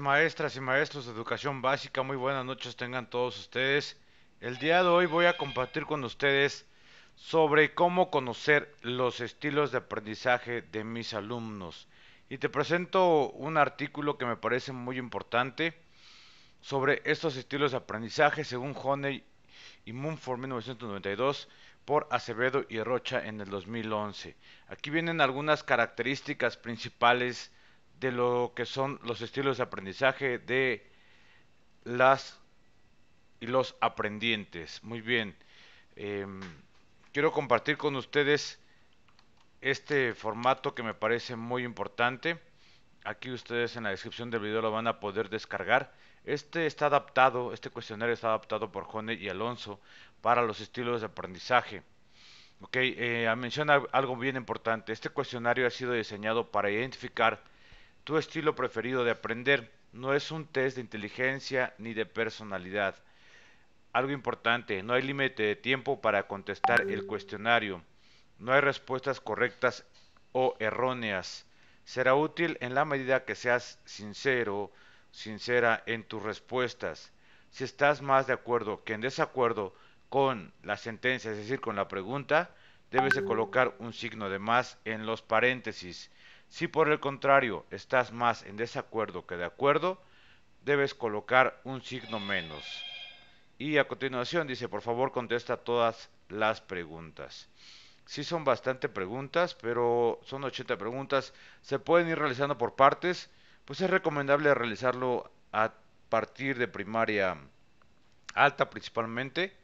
maestras y maestros de educación básica, muy buenas noches tengan todos ustedes. El día de hoy voy a compartir con ustedes sobre cómo conocer los estilos de aprendizaje de mis alumnos. Y te presento un artículo que me parece muy importante sobre estos estilos de aprendizaje según Honey y Mumford 1992 por Acevedo y Rocha en el 2011. Aquí vienen algunas características principales de lo que son los estilos de aprendizaje de las y los aprendientes. Muy bien. Em, quiero compartir con ustedes este formato que me parece muy importante. Aquí ustedes en la descripción del video lo van a poder descargar. Este está adaptado, este cuestionario está adaptado por Jone y Alonso para los estilos de aprendizaje. Ok, eh, menciona algo bien importante. Este cuestionario ha sido diseñado para identificar tu estilo preferido de aprender. No es un test de inteligencia ni de personalidad. Algo importante, no hay límite de tiempo para contestar el cuestionario. No hay respuestas correctas o erróneas. Será útil en la medida que seas sincero, sincera en tus respuestas. Si estás más de acuerdo que en desacuerdo con la sentencia, es decir, con la pregunta, debes de colocar un signo de más en los paréntesis. Si por el contrario estás más en desacuerdo que de acuerdo, debes colocar un signo menos. Y a continuación dice, por favor contesta todas las preguntas. Sí son bastante preguntas, pero son 80 preguntas. Se pueden ir realizando por partes. Pues es recomendable realizarlo a partir de primaria alta principalmente.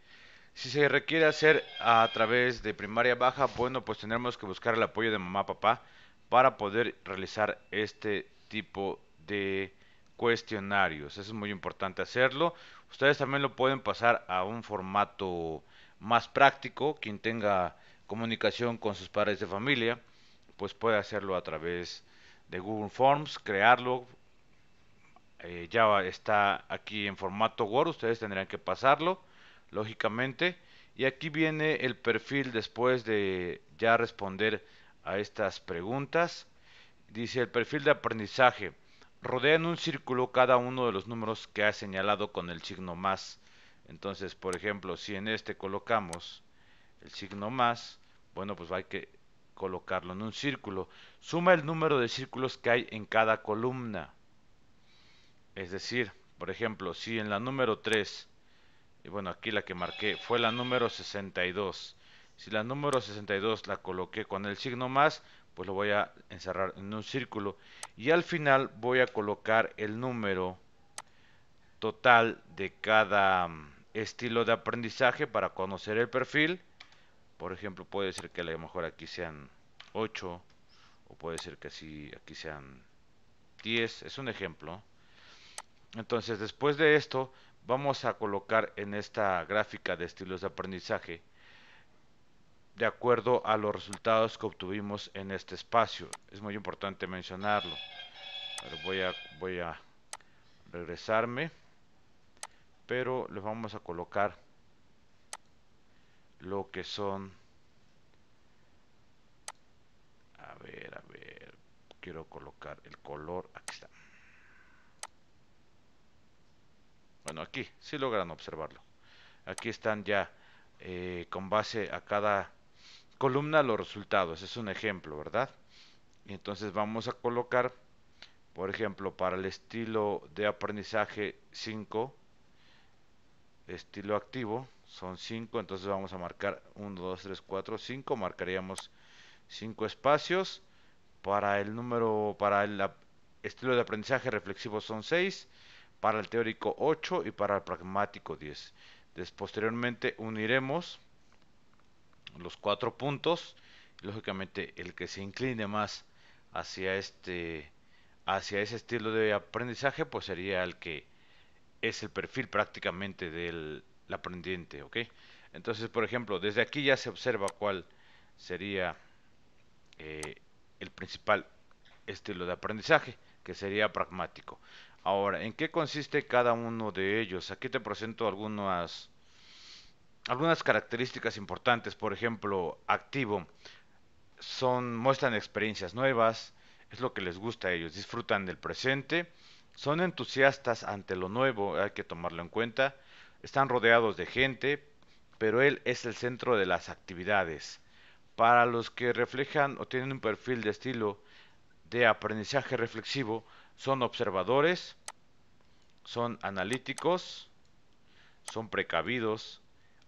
Si se requiere hacer a través de primaria baja, bueno, pues tenemos que buscar el apoyo de mamá, papá para poder realizar este tipo de cuestionarios. es muy importante hacerlo. Ustedes también lo pueden pasar a un formato más práctico. Quien tenga comunicación con sus padres de familia, pues puede hacerlo a través de Google Forms, crearlo. Eh, ya está aquí en formato Word, ustedes tendrán que pasarlo, lógicamente. Y aquí viene el perfil después de ya responder a estas preguntas. Dice el perfil de aprendizaje. rodea en un círculo cada uno de los números que ha señalado con el signo más. Entonces, por ejemplo, si en este colocamos el signo más, bueno, pues hay que colocarlo en un círculo. Suma el número de círculos que hay en cada columna. Es decir, por ejemplo, si en la número 3, y bueno, aquí la que marqué fue la número 62, si la número 62 la coloqué con el signo más, pues lo voy a encerrar en un círculo. Y al final voy a colocar el número total de cada mm, estilo de aprendizaje para conocer el perfil. Por ejemplo, puede ser que a lo mejor aquí sean 8 o puede ser que así, aquí sean 10. Es un ejemplo. Entonces, después de esto, vamos a colocar en esta gráfica de estilos de aprendizaje de acuerdo a los resultados que obtuvimos en este espacio. Es muy importante mencionarlo. Pero voy a, voy a regresarme. Pero les vamos a colocar lo que son... A ver, a ver. Quiero colocar el color. Aquí está. Bueno, aquí si logran observarlo. Aquí están ya eh, con base a cada columna los resultados, es un ejemplo, ¿verdad? Y Entonces vamos a colocar, por ejemplo, para el estilo de aprendizaje 5, estilo activo, son 5, entonces vamos a marcar 1, 2, 3, 4, 5, marcaríamos 5 espacios. Para el número, para el estilo de aprendizaje reflexivo son 6, para el teórico 8 y para el pragmático 10. posteriormente uniremos los cuatro puntos. Lógicamente, el que se incline más hacia este hacia ese estilo de aprendizaje, pues sería el que es el perfil prácticamente del aprendiente, ¿ok? Entonces, por ejemplo, desde aquí ya se observa cuál sería eh, el principal estilo de aprendizaje, que sería pragmático. Ahora, ¿en qué consiste cada uno de ellos? Aquí te presento algunas algunas características importantes, por ejemplo, activo, son, muestran experiencias nuevas, es lo que les gusta a ellos, disfrutan del presente, son entusiastas ante lo nuevo, hay que tomarlo en cuenta, están rodeados de gente, pero él es el centro de las actividades. Para los que reflejan o tienen un perfil de estilo de aprendizaje reflexivo, son observadores, son analíticos, son precavidos,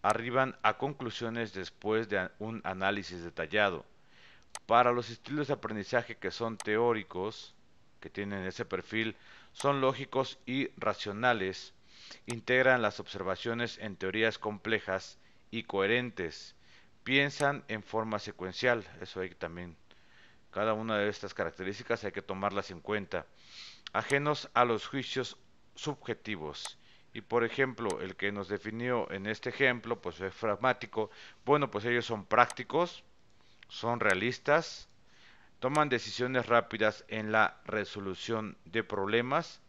arriban a conclusiones después de un análisis detallado. Para los estilos de aprendizaje que son teóricos, que tienen ese perfil, son lógicos y racionales, integran las observaciones en teorías complejas y coherentes, piensan en forma secuencial, eso hay que también, cada una de estas características hay que tomarlas en cuenta, ajenos a los juicios subjetivos, y por ejemplo, el que nos definió en este ejemplo, pues es pragmático. Bueno, pues ellos son prácticos, son realistas, toman decisiones rápidas en la resolución de problemas,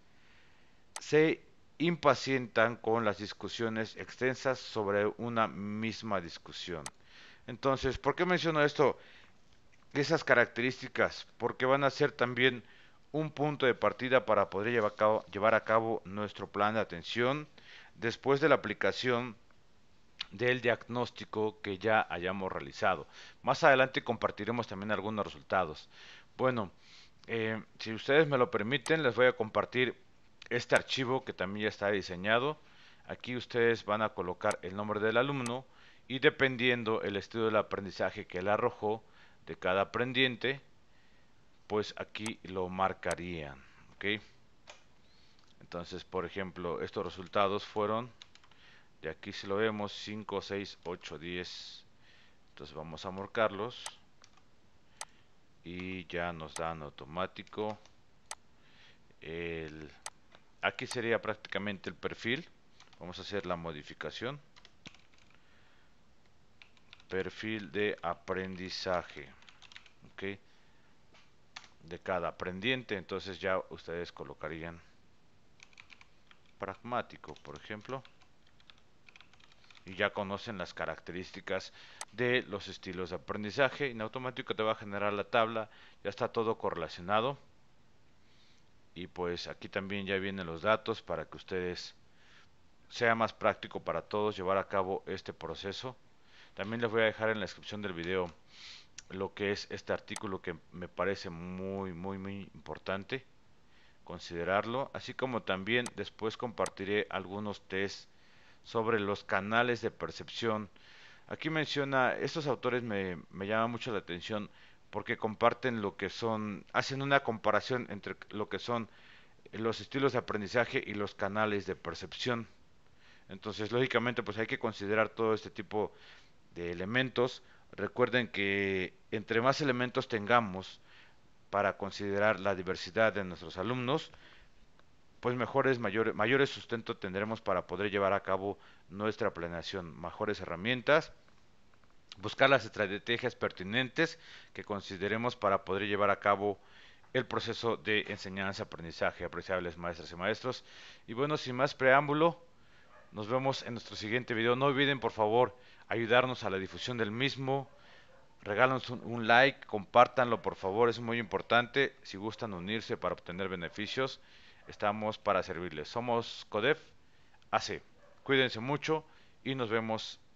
se impacientan con las discusiones extensas sobre una misma discusión. Entonces, ¿por qué menciono esto? Esas características, porque van a ser también un punto de partida para poder llevar a cabo, nuestro plan de atención después de la aplicación del diagnóstico que ya hayamos realizado. Más adelante compartiremos también algunos resultados. Bueno, eh, si ustedes me lo permiten, les voy a compartir este archivo que también ya está diseñado. Aquí ustedes van a colocar el nombre del alumno y dependiendo el estudio del aprendizaje que él arrojó de cada aprendiente, pues aquí lo marcarían. ¿ok? Entonces, por ejemplo, estos resultados fueron, de aquí si lo vemos, 5, 6, 8, 10. Entonces vamos a marcarlos. Y ya nos dan automático el... Aquí sería prácticamente el perfil. Vamos a hacer la modificación. Perfil de aprendizaje. ¿ok? de cada aprendiente entonces ya ustedes colocarían pragmático por ejemplo y ya conocen las características de los estilos de aprendizaje en automático te va a generar la tabla ya está todo correlacionado y pues aquí también ya vienen los datos para que ustedes sea más práctico para todos llevar a cabo este proceso también les voy a dejar en la descripción del video lo que es este artículo que me parece muy, muy, muy importante considerarlo, así como también después compartiré algunos test sobre los canales de percepción. Aquí menciona, estos autores me, me llaman mucho la atención porque comparten lo que son, hacen una comparación entre lo que son los estilos de aprendizaje y los canales de percepción. Entonces, lógicamente, pues hay que considerar todo este tipo de elementos Recuerden que entre más elementos tengamos para considerar la diversidad de nuestros alumnos, pues mejores, mayor, mayores sustento tendremos para poder llevar a cabo nuestra planeación, mejores herramientas, buscar las estrategias pertinentes que consideremos para poder llevar a cabo el proceso de enseñanza, aprendizaje, apreciables maestras y maestros. Y bueno, sin más preámbulo, nos vemos en nuestro siguiente video. No olviden, por favor, ayudarnos a la difusión del mismo. Regálanos un, like, compártanlo por favor, es muy importante. Si gustan unirse para obtener beneficios, estamos para servirles. Somos CODEF AC. Cuídense mucho y nos vemos